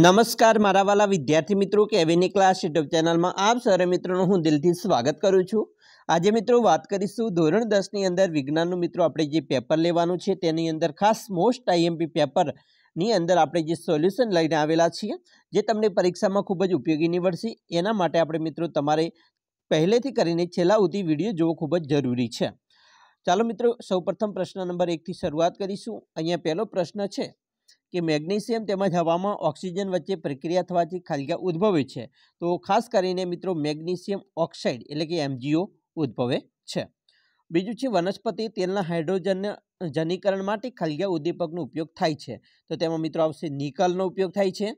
નમસ્કાર મારા વાલા વિદ્યાર્થી મિત્રો કેવીની ક્લાસ યુટ્યુબ ચેનલમાં આપ સરે મિત્રોનું હું દિલથી સ્વાગત કરું છું આજે મિત્રો વાત કરીશું ધોરણ દસની અંદર વિજ્ઞાનનું મિત્રો આપણે જે પેપર લેવાનું છે તેની અંદર ખાસ મોસ્ટ આઈએમપી પેપરની અંદર આપણે જે સોલ્યુશન લઈને આવેલા છીએ જે તમને પરીક્ષામાં ખૂબ જ ઉપયોગી નીવડશે એના માટે આપણે મિત્રો તમારે પહેલેથી કરીને છેલ્લા સુધી વિડીયો જોવો ખૂબ જ જરૂરી છે ચાલો મિત્રો સૌપ્રથમ પ્રશ્ન નંબર એકથી શરૂઆત કરીશું અહીંયા પહેલો પ્રશ્ન છે કે મેગ્નેશિયમ તેમજ હવામાં ઓક્સિજન વચ્ચે પ્રક્રિયા થવાથી ખાલિયા ઉદ્ભવે છે તો ખાસ કરીને મિત્રો મેગ્નેશિયમ ઓક્સાઇડ એટલે કે એમજીઓ ઉદ્ભવે છે બીજું છે વનસ્પતિ તેલના હાઇડ્રોજન જનીકરણ માટે ખાલિયા ઉદ્દીપકનો ઉપયોગ થાય છે તો તેમાં મિત્રો આવશે નિકલનો ઉપયોગ થાય છે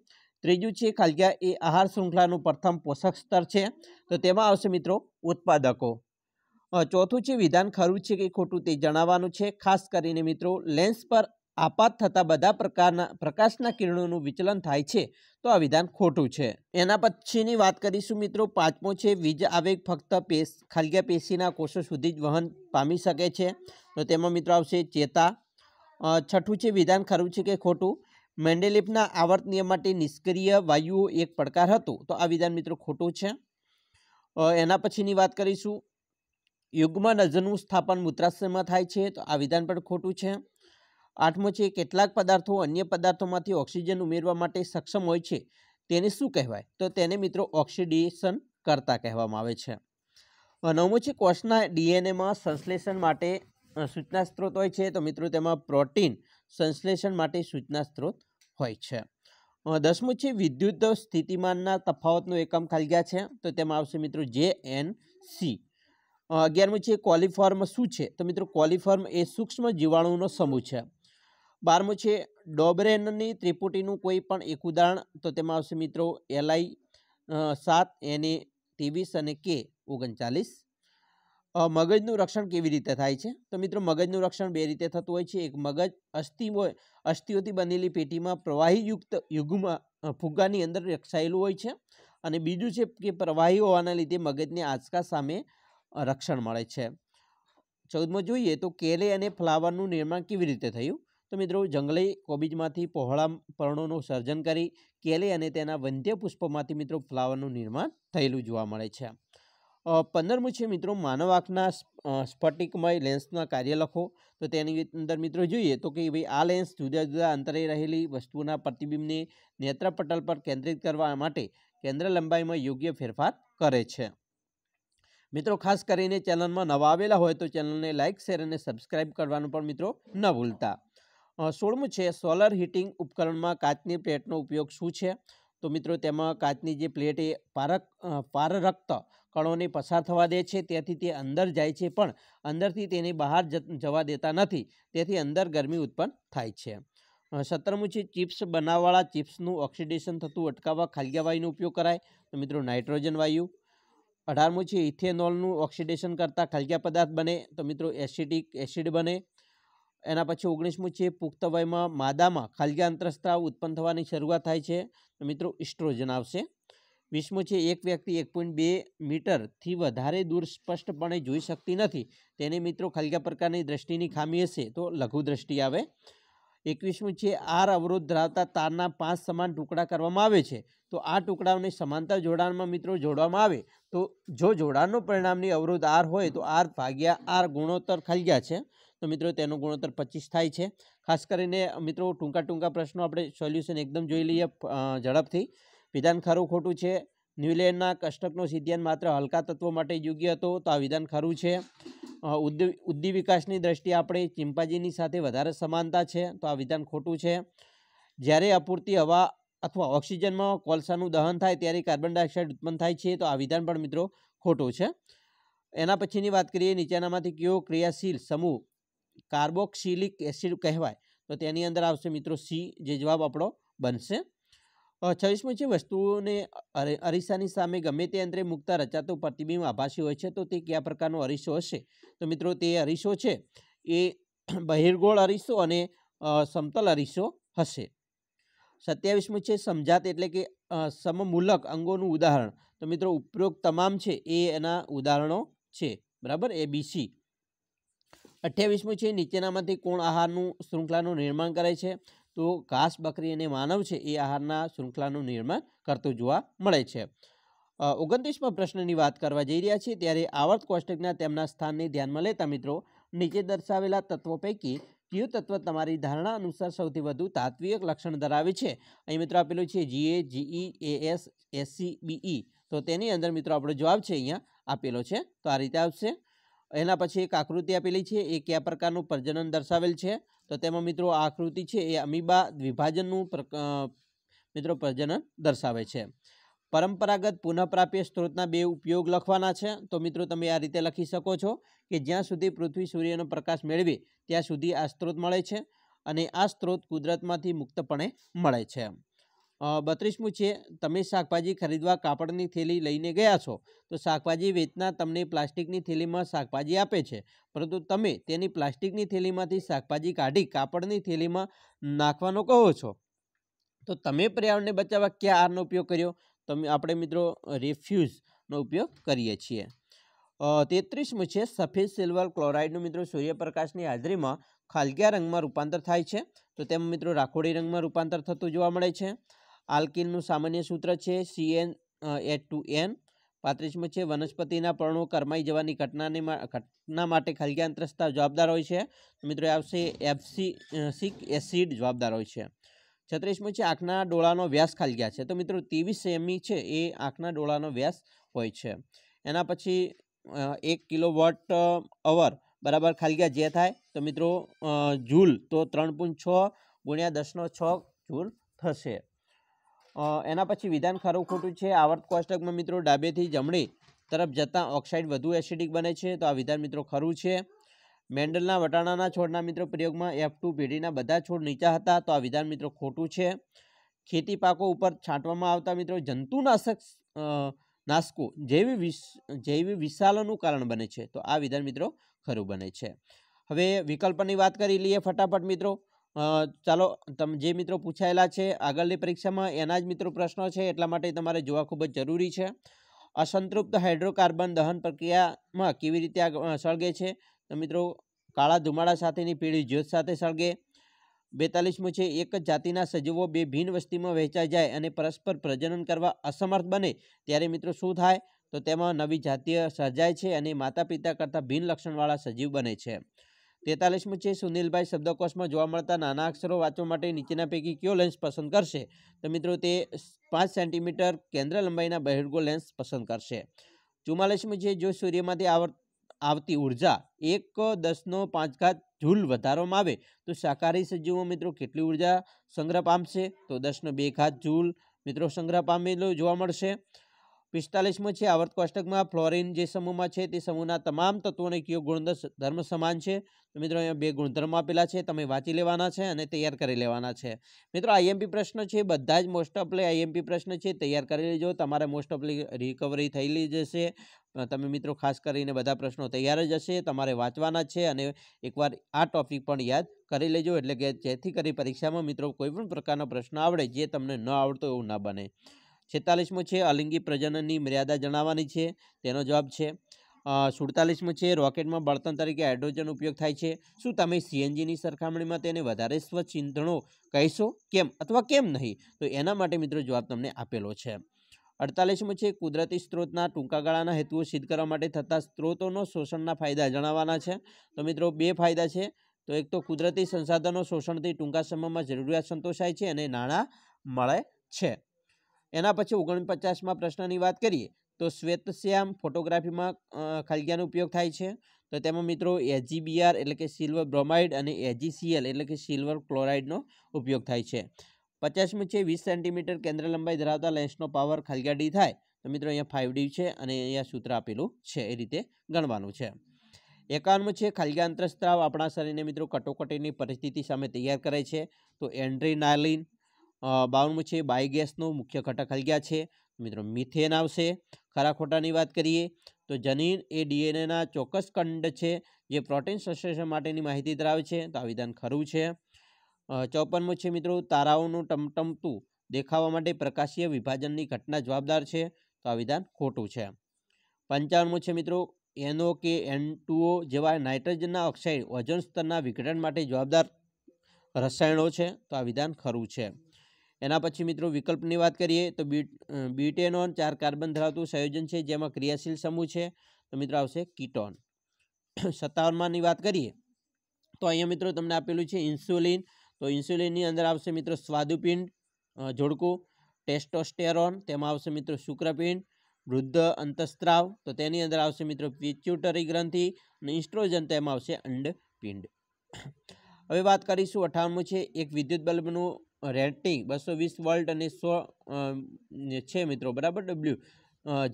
ત્રીજું છે ખાલિયા એ આહાર શૃંખલાનું પ્રથમ પોષક સ્તર છે તો તેમાં આવશે મિત્રો ઉત્પાદકો ચોથું છે વિધાન ખરું છે કે ખોટું તે જણાવવાનું છે ખાસ કરીને મિત્રો લેન્સ પર આપાત થતાં બધા પ્રકારના પ્રકાશના કિરણોનું વિચલન થાય છે તો આ વિધાન ખોટું છે એના પછીની વાત કરીશું મિત્રો પાંચમો છે વીજ આવેગ ફક્ત પેશ ખાલગ્યા પેશીના કોષો સુધી જ વહન પામી શકે છે તો તેમાં મિત્રો આવશે ચેતા છઠ્ઠું છે વિધાન ખરું છે કે ખોટું મેન્ડેલિફના આવર્ત નિયમ માટે નિષ્ક્રિય વાયુઓ એક પડકાર હતો તો આ વિધાન મિત્રો ખોટું છે એના પછીની વાત કરીશું યુગ્મ નજરનું સ્થાપન મૂત્રાશયમાં થાય છે તો આ વિધાન પણ ખોટું છે આઠમું છે કેટલાક પદાર્થો અન્ય પદાર્થોમાંથી ઓક્સિજન ઉમેરવા માટે સક્ષમ હોય છે તેને શું કહેવાય તો તેને મિત્રો ઓક્સિડેશન કરતા કહેવામાં આવે છે નવમું છે કોષના ડીએનએમાં સંશ્લેષણ માટે સૂચના સ્ત્રોત હોય છે તો મિત્રો તેમાં પ્રોટીન સંશ્લેષણ માટે સૂચના સ્ત્રોત હોય છે દસમું છે વિદ્યુત સ્થિતિમાનના તફાવતનું એકમ ખાલગ્યા છે તો તેમાં આવશે મિત્રો જે એન સી અગિયારમું છે કોલિફોર્મ શું છે તો મિત્રો કોલિફોર્મ એ સૂક્ષ્મ જીવાણુનો સમૂહ છે બારમું છે ડોબરેનની ત્રિપુટીનું કોઈ પણ એક ઉદાહરણ તો તેમાં આવશે મિત્રો એલઆઈ સાત એને ત્રેવીસ અને કે ઓગણચાલીસ મગજનું રક્ષણ કેવી રીતે થાય છે તો મિત્રો મગજનું રક્ષણ બે રીતે થતું હોય છે એક મગજ અસ્થિ હોય અસ્થિઓથી બનેલી પેટીમાં પ્રવાહીયુક્ત યુગમાં ફુગ્ગાની અંદર રક્ષાયેલું હોય છે અને બીજું છે કે પ્રવાહી હોવાના લીધે મગજને આંચકા સામે રક્ષણ મળે છે ચૌદમાં જોઈએ તો કેરે અને ફ્લાવરનું નિર્માણ કેવી રીતે થયું તો મિત્રો જંગલી કોબીજમાંથી પહોળા પર્ણોનું સર્જન કરી કેલી અને તેના વંધ્ય પુષ્પમાંથી મિત્રો ફ્લાવરનું નિર્માણ થયેલું જોવા મળે છે પંદરમું છે મિત્રો માનવ આંખના સ્ફટિકમય લેન્સના કાર્ય લખો તો તેની અંદર મિત્રો જોઈએ તો કે ભાઈ આ લેન્સ જુદા જુદા અંતરે રહેલી વસ્તુના પ્રતિબિંબને નેત્રપટલ પર કેન્દ્રિત કરવા માટે કેન્દ્ર લંબાઈમાં યોગ્ય ફેરફાર કરે છે મિત્રો ખાસ કરીને ચેનલમાં નવા આવેલા હોય તો ચેનલને લાઇક શેર અને સબસ્ક્રાઇબ કરવાનું પણ મિત્રો ન ભૂલતા સોળમું છે સોલર હીટિંગ ઉપકરણમાં કાચની પ્લેટનો ઉપયોગ શું છે તો મિત્રો તેમાં કાચની જે પ્લેટ એ પારક પારરક્ત કણોને પસાર થવા દે છે તેથી તે અંદર જાય છે પણ અંદરથી તેને બહાર જવા દેતા નથી તેથી અંદર ગરમી ઉત્પન્ન થાય છે સત્તરમું છે ચિપ્સ બનાવવાળા ચિપ્સનું ઓક્સિડેશન થતું અટકાવવા ખાલિયા વાયુનો ઉપયોગ કરાય તો મિત્રો નાઇટ્રોજન વાયુ અઢારમું છે ઇથેનોલનું ઓક્સિડેશન કરતાં ખાલિયા પદાર્થ બને તો મિત્રો એસિડિક એસિડ બને એના પછી ઓગણીસમું છે પુખ્ત વયમાં માદામાં ખાલગી અંતરસ્ત્રાવ ઉત્પન્ન થવાની શરૂઆત થાય છે તો મિત્રો ઇસ્ટ્રોજન આવશે વીસમું છે એક વ્યક્તિ એક પોઈન્ટ બે મીટરથી વધારે દૂર સ્પષ્ટપણે જોઈ શકતી નથી તેને મિત્રો ખાલગા પ્રકારની દ્રષ્ટિની ખામી હશે તો લઘુદ્રષ્ટિ આવે એકવીસમું છે આર અવરોધ ધરાવતા તારના પાંચ સમાન ટુકડા કરવામાં આવે છે તો આ ટુકડાઓને સમાંતર જોડાણમાં મિત્રો જોડવામાં આવે તો જો જોડાણનું પરિણામની અવરોધ આર હોય તો આર ભાગ્યા આર ગુણોત્તર ખાલી ગયા છે તો મિત્રો તેનો ગુણોત્તર પચીસ થાય છે ખાસ કરીને મિત્રો ટૂંકા ટૂંકા પ્રશ્નો આપણે સોલ્યુશન એકદમ જોઈ લઈએ ઝડપથી વિધાન ખરું ખોટું છે ન્યુલેન્ડના કષ્ટકનો સિદ્ધાંત માત્ર હલકા તત્વો માટે યોગ્ય હતો તો આ વિધાન ખરું છે ઉદ્ધિ વિકાસની દ્રષ્ટિએ આપણે ચિંપાજીની સાથે વધારે સમાનતા છે તો આ વિધાન ખોટું છે જ્યારે અપૂરતી હવા અથવા ઓક્સિજનમાં કોલસાનું દહન થાય ત્યારે કાર્બન ડાયોક્સાઇડ ઉત્પન્ન થાય છે તો આ વિધાન પણ મિત્રો ખોટું છે એના પછીની વાત કરીએ નીચેનામાંથી કયો ક્રિયાશીલ સમૂહ કાર્બોક્સિલિક એસિડ કહેવાય તો તેની અંદર આવશે મિત્રો સી જે જવાબ આપણો બનશે છવ્વીસમી છે વસ્તુઓને અરીસાની સામે ગમે તે અંતરે મૂકતા રચાતો પ્રતિબિંબ આભાસી હોય છે તો તે કયા પ્રકારનો અરીસો હશે તો મિત્રો તે અરીસો છે એ બહિર્ગોળ અરીસો અને સમતલ અરીસો હશે સત્યાવીસમું છે સમજાત એટલે કે સમમૂલક અંગોનું ઉદાહરણ તો મિત્રો ઉપરોક્ત તમામ છે એ એના ઉદાહરણો છે બરાબર એ બીસી અઠ્યાવીસમું છે નીચેનામાંથી કોણ આહારનું શૃંખલાનું નિર્માણ કરે છે તો ઘાસ બકરી અને માનવ છે એ આહારના શૃંખલાનું નિર્માણ કરતું જોવા મળે છે ઓગણત્રીસમાં પ્રશ્નની વાત કરવા જઈ રહ્યા છીએ ત્યારે આવર્ત કોષ્ટકના તેમના સ્થાનને ધ્યાનમાં લેતા મિત્રો નીચે દર્શાવેલા તત્વો પૈકી કયું તત્વ તમારી ધારણા અનુસાર સૌથી વધુ તાત્વિક લક્ષણ ધરાવે છે અહીં મિત્રો આપેલું છે જીએ જીઈ એ એએસ એસસી બીઈ તો તેની અંદર મિત્રો આપણો જવાબ છે અહીંયા આપેલો છે તો આ રીતે આવશે એના પછી એક આકૃતિ આપેલી છે એ કયા પ્રકારનું પ્રજનન દર્શાવેલ છે તો તેમાં મિત્રો આ આકૃતિ છે એ અમીબા વિભાજનનું મિત્રો પ્રજનન દર્શાવે છે પરંપરાગત પુનઃપ્રાપ્ય સ્ત્રોતના બે ઉપયોગ લખવાના છે તો મિત્રો તમે આ રીતે લખી શકો છો કે જ્યાં સુધી પૃથ્વી સૂર્યનો પ્રકાશ મેળવે ત્યાં સુધી આ સ્ત્રોત મળે છે અને આ સ્ત્રોત કુદરતમાંથી મુક્તપણે મળે છે બત્રીસમું છે તમે શાકભાજી ખરીદવા કાપડની થેલી લઈને ગયા છો તો શાકભાજી વેચના તમને પ્લાસ્ટિકની થેલીમાં શાકભાજી આપે છે પરંતુ તમે તેની પ્લાસ્ટિકની થેલીમાંથી શાકભાજી કાઢી કાપડની થેલીમાં નાખવાનો કહો છો તો તમે પર્યાવરણને બચાવવા કયા આરનો ઉપયોગ કર્યો તમે આપણે મિત્રો રિફ્યુઝનો ઉપયોગ કરીએ છીએ તેત્રીસમું છે સફેદ સિલ્વર ક્લોરાઇડનું મિત્રો સૂર્યપ્રકાશની હાજરીમાં ખાલગ્યા રંગમાં રૂપાંતર થાય છે તો તેમાં મિત્રો રાખોડી રંગમાં રૂપાંતર થતું જોવા મળે છે આલ્કિનનું સામાન્ય સૂત્ર છે C N H two N પાંત્રીસમું છે વનસ્પતિના પર્ણો કરમાઈ જવાની ઘટનાને ઘટના માટે ખલગ્યાંત્રસ્તા જવાબદાર હોય છે મિત્રો આવશે એફસી સિક એસિડ જવાબદાર હોય છે છત્રીસમું છે આંખના ડોળાનો વ્યાસ ખાલગ્યા છે તો મિત્રો ત્રેવીસ સેમી છે એ આંખના ડોળાનો વ્યાસ હોય છે એના પછી એક કિલો વોટ અવર બરાબર ખાલગ્યા જે થાય તો મિત્રો જૂલ તો ત્રણ પૂન છ ગુણ્યા દસનો છ જૂલ થશે એના પછી વિધાન ખરું ખોટું છે આવર્ત કોષ્ટકમાં મિત્રો ડાબેથી જમણી તરફ જતાં ઓક્સાઇડ વધુ એસિડિક બને છે તો આ વિધાન મિત્રો ખરું છે મેન્ડલના વટાણાના છોડના મિત્રો પ્રયોગમાં એફ ટુ પેઢીના બધા છોડ નીચા હતા તો આ વિધાન મિત્રો ખોટું છે ખેતી પાકો ઉપર છાંટવામાં આવતા મિત્રો જંતુનાશક નાશકો જૈવિક વિશ જૈવિક વિશાલનું કારણ બને છે તો આ વિધાન મિત્રો ખરું બને છે હવે વિકલ્પની વાત કરી લઈએ ફટાફટ મિત્રો ચાલો તમે જે મિત્રો પૂછાયેલા છે આગળની પરીક્ષામાં એના જ મિત્રો પ્રશ્નો છે એટલા માટે તમારે જોવા ખૂબ જ જરૂરી છે અસંતૃપ્ત હાઇડ્રોકાર્બન દહન પ્રક્રિયામાં કેવી રીતે સળગે છે તો મિત્રો કાળા ધુમાડા સાથેની પીળી જ્યોત સાથે સળગે બેતાલીસમું છે એક જ જાતિના સજીવો બે ભિન્ન વસ્તીમાં વહેંચાઈ જાય અને પરસ્પર પ્રજનન કરવા અસમર્થ બને ત્યારે મિત્રો શું થાય તો તેમાં નવી જાતીય સર્જાય છે અને માતા પિતા કરતાં ભિન્ન લક્ષણવાળા સજીવ બને છે તેતાલીસમું છે સુનિલભાઈ શબ્દકોશમાં જોવા મળતા નાના અક્ષરો વાંચવા માટે નીચેના પૈકી કયો લેન્સ પસંદ કરશે તો મિત્રો તે પાંચ સેન્ટીમીટર કેન્દ્ર લંબાઈના બહિર્ગો લેન્સ પસંદ કરશે ચુમ્માલીસમું છે જો સૂર્યમાંથી આવ આવતી ઉર્જા એક દસનો પાંચ ઘાત ઝૂલ વધારવામાં આવે તો શાકાહારી સજીવો મિત્રો કેટલી ઉર્જા સંગ્રહ પામશે તો દસનો બે ઘાત ઝૂલ મિત્રો સંગ્રહ પામેલો જોવા મળશે પિસ્તાલીસમાં છે આવર્ત કોષ્ટકમાં ફ્લોરિન જે સમૂહમાં છે તે સમૂહના તમામ તત્વોને કયો ગુણધર્મ સમાન છે તો મિત્રો અહીંયા બે ગુણધર્મ આપેલા છે તમે વાંચી લેવાના છે અને તૈયાર કરી લેવાના છે મિત્રો આઈએમપી પ્રશ્ન છે બધા જ મોસ્ટ ઓફલી આઈએમપી પ્રશ્ન છે તૈયાર કરી લેજો તમારે મોસ્ટ ઓફલી રિકવરી થયેલી જશે તમે મિત્રો ખાસ કરીને બધા પ્રશ્નો તૈયાર જ હશે તમારે વાંચવાના છે અને એકવાર આ ટોપિક પણ યાદ કરી લેજો એટલે કે જેથી કરી પરીક્ષામાં મિત્રો કોઈ પણ પ્રકારનો પ્રશ્ન આવડે જે તમને ન આવડતો એવું ના બને છેતાલીસમું છે અલિંગી પ્રજનનની મર્યાદા જણાવવાની છે તેનો જવાબ છે સુડતાલીસમું છે રોકેટમાં બળતણ તરીકે હાઇડ્રોજન ઉપયોગ થાય છે શું તમે સીએનજીની સરખામણીમાં તેને વધારે સ્વચ્છ ઇંધણો કહીશો કેમ અથવા કેમ નહીં તો એના માટે મિત્રો જવાબ તમને આપેલો છે અડતાલીસમું છે કુદરતી સ્ત્રોતના ટૂંકા ગાળાના હેતુઓ સિદ્ધ કરવા માટે થતા સ્ત્રોતોનો શોષણના ફાયદા જણાવવાના છે તો મિત્રો બે ફાયદા છે તો એક તો કુદરતી સંસાધનો શોષણથી ટૂંકા સમયમાં જરૂરિયાત સંતોષાય છે અને નાણાં મળે છે એના પછી ઓગણપચાસમાં પ્રશ્નની વાત કરીએ તો શ્વેતશ્યામ ફોટોગ્રાફીમાં ખલગ્યાનો ઉપયોગ થાય છે તો તેમાં મિત્રો એજીબીઆર એટલે કે સિલ્વર બ્રોમાઇડ અને એજીસીએલ એટલે કે સિલ્વર ક્લોરાઇડનો ઉપયોગ થાય છે પચાસમી છે વીસ સેન્ટીમીટર કેન્દ્ર લંબાઈ ધરાવતા લેન્સનો પાવર ખલગ્યા ડી થાય તો મિત્રો અહીંયા ફાઇવ ડી છે અને અહીંયા સૂત્ર આપેલું છે એ રીતે ગણવાનું છે એકાવનમું છે ખલગ્યા અંતરસ્ત્રાવ આપણા શરીરને મિત્રો કટોકટીની પરિસ્થિતિ સામે તૈયાર કરે છે તો એન્ડ્રીનાલિન બાવનમું છે બાયોગેસનો મુખ્ય ઘટક હલગ્યા છે મિત્રો મિથેન આવશે ખરા ખોટાની વાત કરીએ તો જનીન એ ડીએનએના ચોક્કસ ખંડ છે જે પ્રોટીન સંશ્લેષણ માટેની માહિતી ધરાવે છે તો આ વિધાન ખરું છે ચોપનમું છે મિત્રો તારાઓનું ટમટમતું દેખાવા માટે પ્રકાશીય વિભાજનની ઘટના જવાબદાર છે તો આ વિધાન ખોટું છે પંચાવનમું છે મિત્રો એનઓ કે એન ટુઓ જેવા નાઇટ્રોજનના ઓક્સાઇડ ઓઝોન સ્તરના વિઘટન માટે જવાબદાર રસાયણો છે તો આ વિધાન ખરું છે એના પછી મિત્રો વિકલ્પની વાત કરીએ તો બ્યુટેનોન ચાર કાર્બન ધરાવતું સંયોજન છે જેમાં ક્રિયાશીલ સમૂહ છે તો મિત્રો આવશે કીટોન સત્તાવનમાંની વાત કરીએ તો અહીંયા મિત્રો તમને આપેલું છે ઇન્સ્યુલિન તો ઇન્સ્યુલિનની અંદર આવશે મિત્રો સ્વાદુપિંડ જોડકું ટેસ્ટોસ્ટેરોન તેમાં આવશે મિત્રો શુક્રપિંડ વૃદ્ધ અંતસ્ત્રાવ તો તેની અંદર આવશે મિત્રો પિચ્યુટરી ગ્રંથિ અને ઇન્સ્ટ્રોજન તેમાં આવશે અંડપિંડ હવે વાત કરીશું અઠાવનમું છે એક વિદ્યુત બલ્બનું રેટિંગ બસો વીસ વોલ્ટ અને સો છે મિત્રો બરાબર ડબલ્યુ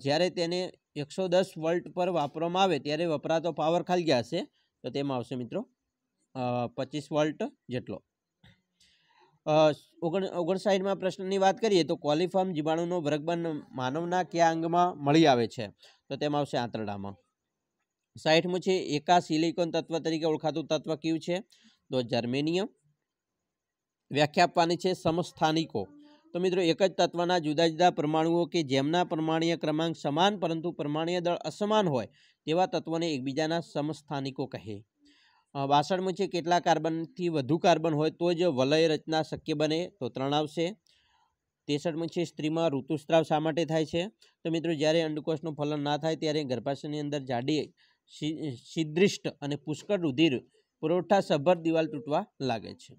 જ્યારે તેને એકસો દસ વોલ્ટ પર વાપરવામાં આવે ત્યારે વપરાતો પાવર ખાલી ગયા છે તો તેમાં આવશે મિત્રો પચીસ વોલ્ટ જેટલો ઓગણ ઓગણસાઠમાં પ્રશ્નની વાત કરીએ તો કોલિફોર્મ જીવાણુનો વર્ગબંધ માનવના કયા અંગમાં મળી આવે છે તો તેમાં આવશે આંતરડામાં સાઠમું છે એકા સિલિકોન તત્વ તરીકે ઓળખાતું તત્વ કયું છે તો જર્મેનિયમ વ્યાખ્યા આપવાની છે સમસ્થાનિકો તો મિત્રો એક જ તત્વના જુદા જુદા પરમાણુઓ કે જેમના પરમાણીય ક્રમાંક સમાન પરંતુ પ્રમાણીય દળ અસમાન હોય તેવા તત્વોને એકબીજાના સમસ્થાનિકો કહે વાસણમાં છે કેટલા કાર્બનથી વધુ કાર્બન હોય તો જ વલય રચના શક્ય બને તો ત્રણ આવશે તેસઠમાં છે સ્ત્રીમાં ઋતુસ્ત્રાવ શા માટે થાય છે તો મિત્રો જ્યારે અંડકોષનું ફલન ના થાય ત્યારે ગર્ભાશયની અંદર જાડી સિદ્રિષ્ટ અને પુષ્કળ રુધિર પુરવઠા સભર દિવાલ તૂટવા લાગે છે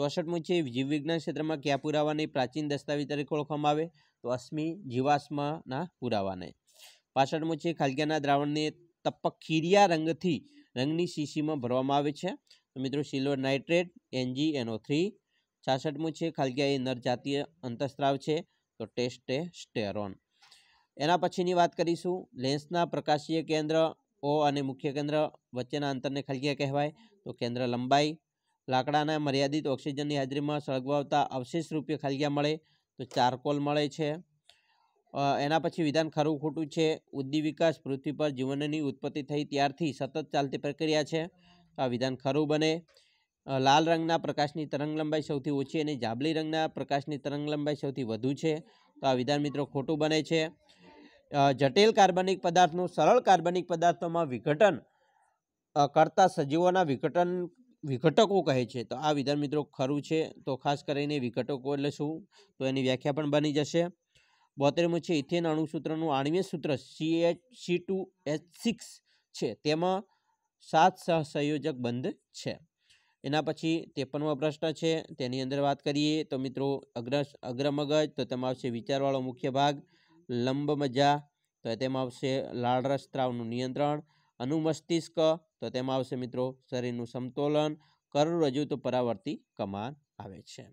ચોસઠમું છે જીવવિજ્ઞાન ક્ષેત્રમાં ક્યાં પુરાવાને પ્રાચીન દસ્તાવેજ તરીકે ઓળખવામાં આવે તો અશ્મિ જીવાશ્મના પુરાવાને પાછળમું છે ખાલગ્યાના દ્રાવણને તપકીરિયા રંગથી રંગની શીશીમાં ભરવામાં આવે છે મિત્રો silver nitrate N G N O three છાસઠમું છે ખાલગ્યા એ નરજાતીય અંતસ્ત્રાવ છે તો ટેસ્ટેસ્ટેરોન એના પછીની વાત કરીશું લેન્સના પ્રકાશીય કેન્દ્ર ઓ અને મુખ્ય કેન્દ્ર વચ્ચેના અંતરને ખાલગ્યા કહેવાય તો કેન્દ્ર લંબાઈ લાકડાના મર્યાદિત ઓક્સિજનની હાજરીમાં સળગવાવતા અવશેષ રૂપે ખાલિયા મળે તો ચારકોલ મળે છે એના પછી વિધાન ખરું ખોટું છે ઉદ્દી વિકાસ પૃથ્વી પર જીવનની ઉત્પત્તિ થઈ ત્યારથી સતત ચાલતી પ્રક્રિયા છે આ વિધાન ખરું બને લાલ રંગના પ્રકાશની તરંગલંબાઈ સૌથી ઓછી અને જાબલી રંગના પ્રકાશની તરંગલંબાઈ સૌથી વધુ છે તો આ વિધાન મિત્રો ખોટું બને છે જટિલ કાર્બનિક પદાર્થનું સરળ કાર્બનિક પદાર્થોમાં વિઘટન કરતાં સજીવોના વિઘટન વિઘટકો કહે છે તો આ વિધાન મિત્રો ખરું છે તો ખાસ કરીને વિઘટકો એટલે શું તો એની વ્યાખ્યા પણ બની જશે બોતેરમું છે ઇથેન અણુસૂત્રનું આણ્વીય સૂત્ર C H C two H six છે તેમાં સાત સહસંયોજક બંધ છે એના પછી ત્રેપનમો પ્રશ્ન છે તેની અંદર વાત કરીએ તો મિત્રો અગ્ર અગ્રમગજ તો તેમાં આવશે વિચારવાળો મુખ્ય ભાગ લંબ મજા તો તેમાં આવશે લાળરસ સ્ત્રાવનું નિયંત્રણ અનુમસ્તિષ્ક તો તેમાં આવશે મિત્રો શરીરનું સમતોલન કરોડરજ્જુ તો પરાવર્તી કમાન આવે છે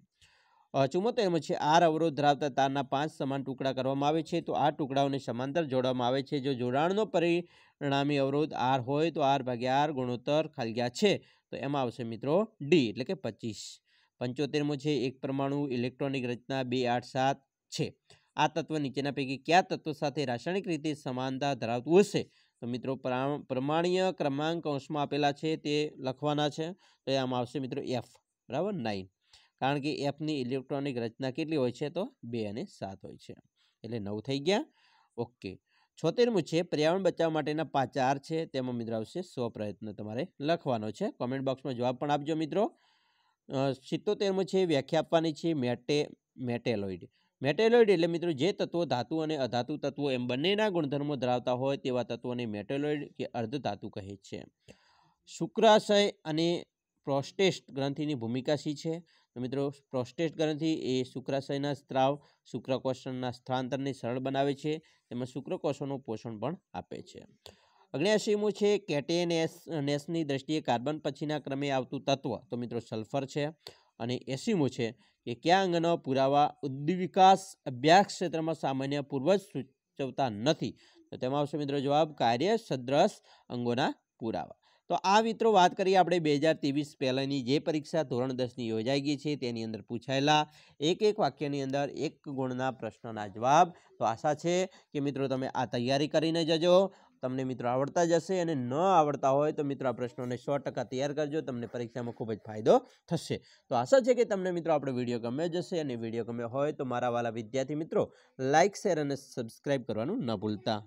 ચુમ્મોતેરમાં છે આર અવરોધ ધરાવતા તારના પાંચ સમાન ટુકડા કરવામાં આવે છે તો આ ટુકડાઓને સમાંતર જોડવામાં આવે છે જો જોડાણનો પરિણામી અવરોધ આર હોય તો આર ભાગ્યા આર ગુણોત્તર ખાલગ્યા છે તો એમાં આવશે મિત્રો ડી એટલે કે પચીસ પંચોતેરમો છે એક પરમાણુ ઇલેક્ટ્રોનિક રચના બે આઠ સાત છે આ તત્વ નીચેના પૈકી કયા તત્વ સાથે રાસાયણિક રીતે સમાનતા ધરાવતું હશે તો મિત્રો પ્રમાણીય ક્રમાંક અંશમાં આપેલા છે તે લખવાના છે તો એ આમાં આવશે મિત્રો એફ બરાબર નાઇન કારણ કે એફની ઇલેક્ટ્રોનિક રચના કેટલી હોય છે તો બે અને સાત હોય છે એટલે નવ થઈ ગયા ઓકે છોતેરમું છે પર્યાવરણ બચાવવા માટેના પાચાર છે તેમાં મિત્રો આવશે સો પ્રયત્ન તમારે લખવાનો છે કોમેન્ટ બોક્સમાં જવાબ પણ આપજો મિત્રો સિત્તોતેરમું છે વ્યાખ્યા આપવાની છે મેટે મેટેલોઇડ મેટેલોઇડ એટલે મિત્રો જે તત્વો ધાતુ અને અધાતુ તત્વો એમ બંનેના ગુણધર્મો ધરાવતા હોય તેવા તત્વોને મેટેલોઇડ કે અર્ધધાતુ કહે છે શુક્રાશય અને પ્રોસ્ટેસ્ટ ગ્રંથિની ભૂમિકા શી છે મિત્રો પ્રોસ્ટેસ્ટ ગ્રંથિ એ શુક્રાશયના સ્ત્રાવ શુક્રકોષણના સ્થળાંતરને સરળ બનાવે છે તેમાં શુક્રકોષોનું પોષણ પણ આપે છે અગ્નિયાશીમું છે કેટેનેસ નેસની દ્રષ્ટિએ કાર્બન પછીના ક્રમે આવતું તત્વ તો મિત્રો સલ્ફર છે અને એસીમો છે કે કયા અંગેના પુરાવા ઉદ્વિકાસ અભ્યાસ ક્ષેત્રમાં સામાન્ય પૂર્વજ સૂચવતા નથી તો તેમાં આવશે મિત્રો જવાબ કાર્ય સદ્રશ અંગોના પુરાવા તો આ મિત્રો વાત કરીએ આપણે બે હજાર ત્રેવીસ પહેલાંની જે પરીક્ષા ધોરણ દસની યોજાઈ ગઈ છે તેની અંદર પૂછાયેલા એક એક વાક્યની અંદર એક ગુણના પ્રશ્નોના જવાબ તો આશા છે કે મિત્રો તમે આ તૈયારી કરીને જજો તમને મિત્રો આવડતા જશે અને ન આવડતા હોય તો મિત્રો આ પ્રશ્નોને સો ટકા તૈયાર કરજો તમને પરીક્ષામાં ખૂબ જ ફાયદો થશે તો આશા છે કે તમને મિત્રો આપણે વિડીયો ગમે જશે અને વિડીયો ગમે હોય તો મારા વાળા વિદ્યાર્થી મિત્રો લાઇક શેર અને સબસ્ક્રાઈબ કરવાનું ન ભૂલતા